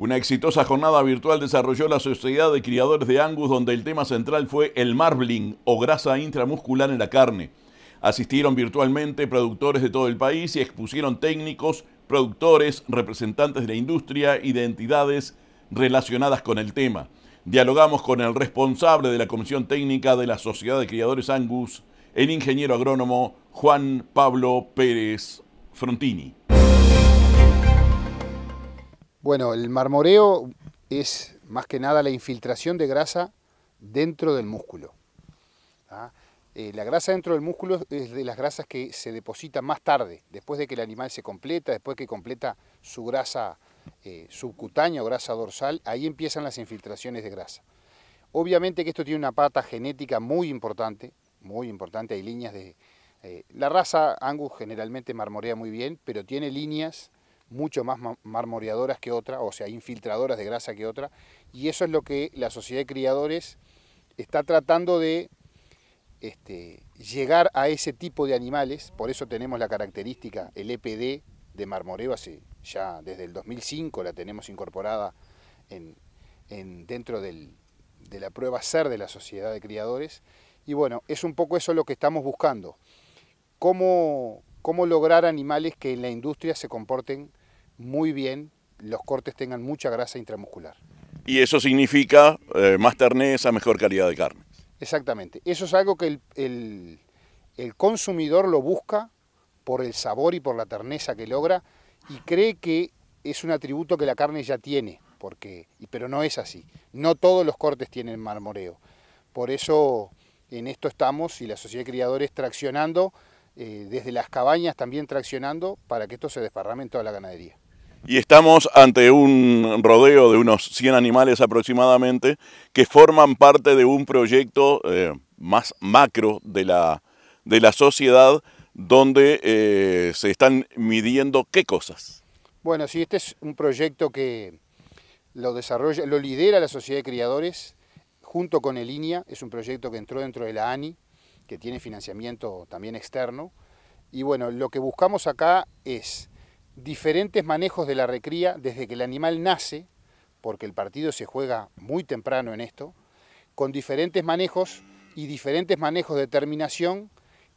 Una exitosa jornada virtual desarrolló la Sociedad de Criadores de Angus donde el tema central fue el marbling o grasa intramuscular en la carne. Asistieron virtualmente productores de todo el país y expusieron técnicos, productores, representantes de la industria y de entidades relacionadas con el tema. Dialogamos con el responsable de la Comisión Técnica de la Sociedad de Criadores Angus, el ingeniero agrónomo Juan Pablo Pérez Frontini. Bueno, el marmoreo es más que nada la infiltración de grasa dentro del músculo. ¿ah? Eh, la grasa dentro del músculo es de las grasas que se depositan más tarde, después de que el animal se completa, después que completa su grasa eh, subcutánea o grasa dorsal, ahí empiezan las infiltraciones de grasa. Obviamente que esto tiene una pata genética muy importante, muy importante, hay líneas de... Eh, la raza Angus generalmente marmorea muy bien, pero tiene líneas mucho más marmoreadoras que otra, o sea, infiltradoras de grasa que otra, y eso es lo que la sociedad de criadores está tratando de este, llegar a ese tipo de animales, por eso tenemos la característica, el EPD de marmoreo, ya desde el 2005 la tenemos incorporada en, dentro de la prueba SER de la Sociedad de Criadores, y bueno, es un poco eso lo que estamos buscando, cómo lograr animales que en la industria se comporten muy bien, los cortes tengan mucha grasa intramuscular. Y eso significa eh, más terneza, mejor calidad de carne. Exactamente. Eso es algo que el, consumidor lo busca por el sabor y por la terneza que logra y cree que es un atributo que la carne ya tiene, porque, pero no es así. No todos los cortes tienen marmoreo. Por eso en esto estamos y la Sociedad de Criadores traccionando, eh, desde las cabañas también traccionando, para que esto se desparrame en toda la ganadería. Y estamos ante un rodeo de unos 100 animales aproximadamente que forman parte de un proyecto eh, más macro de la, de la sociedad donde eh, se están midiendo qué cosas. Bueno, sí, este es un proyecto que lo desarrolla, lo lidera la Sociedad de Criadores junto con el INIA, es un proyecto que entró dentro de la ANI, que tiene financiamiento también externo. Y bueno, lo que buscamos acá es diferentes manejos de la recría desde que el animal nace, porque el partido se juega muy temprano en esto, con diferentes manejos y diferentes manejos de terminación,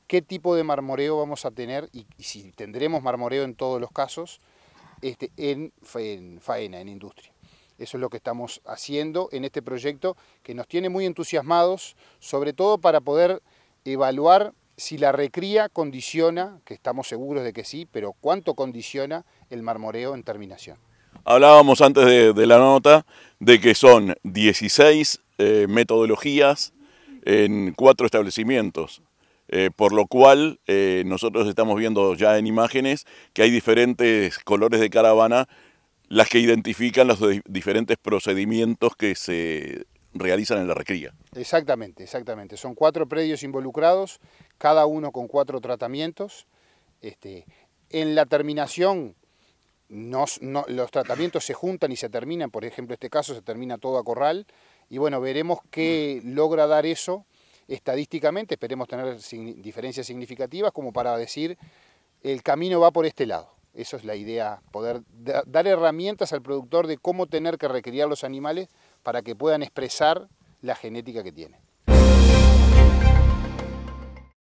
qué tipo de marmoreo vamos a tener y, si tendremos marmoreo en todos los casos este, en faena, en industria. Eso es lo que estamos haciendo en este proyecto que nos tiene muy entusiasmados, sobre todo para poder evaluar si la recría condiciona, que estamos seguros de que sí, pero cuánto condiciona el marmoreo en terminación. Hablábamos antes de, la nota de que son 16 eh, metodologías en cuatro establecimientos, eh, por lo cual eh, nosotros estamos viendo ya en imágenes que hay diferentes colores de caravana, las que identifican los diferentes procedimientos que se realizan en la recría. Exactamente, exactamente. Son cuatro predios involucrados cada uno con cuatro tratamientos. Este, en la terminación, los tratamientos se juntan y se terminan, por ejemplo, este caso se termina todo a corral, y bueno, veremos qué mm. logra dar eso estadísticamente, esperemos tener diferencias significativas como para decir, el camino va por este lado. Eso es la idea, poder dar herramientas al productor de cómo tener que recriar los animales para que puedan expresar la genética que tienen.